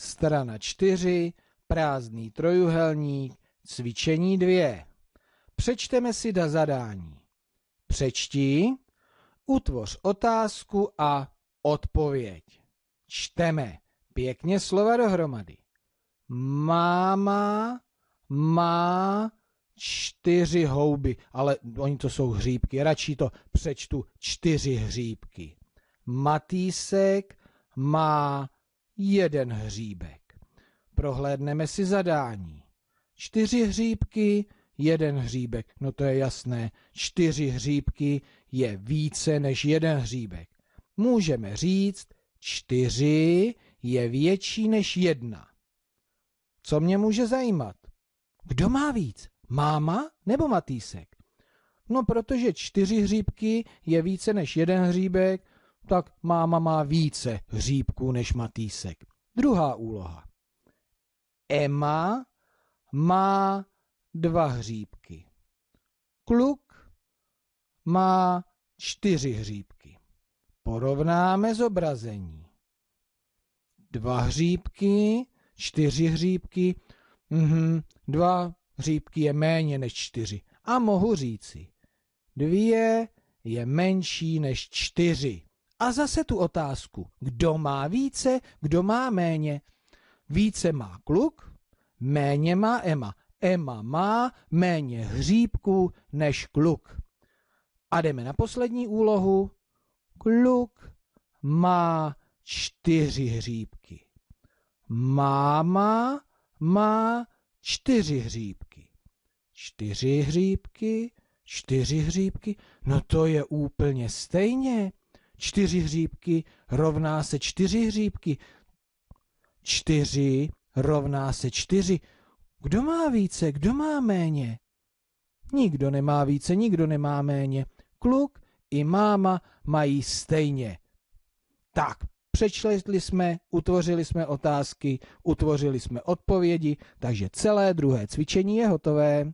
Strana 4, prázdný trojuhelník, cvičení 2. Přečteme si da zadání. Přečti, utvoř otázku a odpověď. Čteme pěkně slova dohromady. Máma má čtyři houby, ale oni to jsou hříbky, radši to přečtu čtyři hříbky. Matýsek má jeden hříbek. Prohlédneme si zadání. Čtyři hříbky, jeden hříbek. No to je jasné, čtyři hříbky je více než jeden hříbek. Můžeme říct, čtyři je větší než jedna. Co mě může zajímat? Kdo má víc? Máma nebo Matýsek? No protože čtyři hříbky je více než jeden hříbek, tak máma má více hříbků než Matýsek. Druhá úloha. Emma má dva hříbky. Kluk má čtyři hříbky. Porovnáme zobrazení. Dva hříbky, čtyři hříbky, mhm, dva hříbky je méně než čtyři. A mohu říci, dvě je menší než čtyři. A zase tu otázku, kdo má více, kdo má méně. Více má kluk, méně má Ema. Ema má méně hříbků než kluk. A jdeme na poslední úlohu. Kluk má čtyři hříbky. Máma má čtyři hříbky. Čtyři hříbky, čtyři hříbky, no to je úplně stejně čtyři hříbky rovná se čtyři hříbky. čtyři rovná se čtyři Kdo má více, kdo má méně? Nikdo nemá více, nikdo nemá méně. Kluk i máma mají stejně. Tak, přečetli jsme, utvořili jsme otázky, utvořili jsme odpovědi, takže celé druhé cvičení je hotové.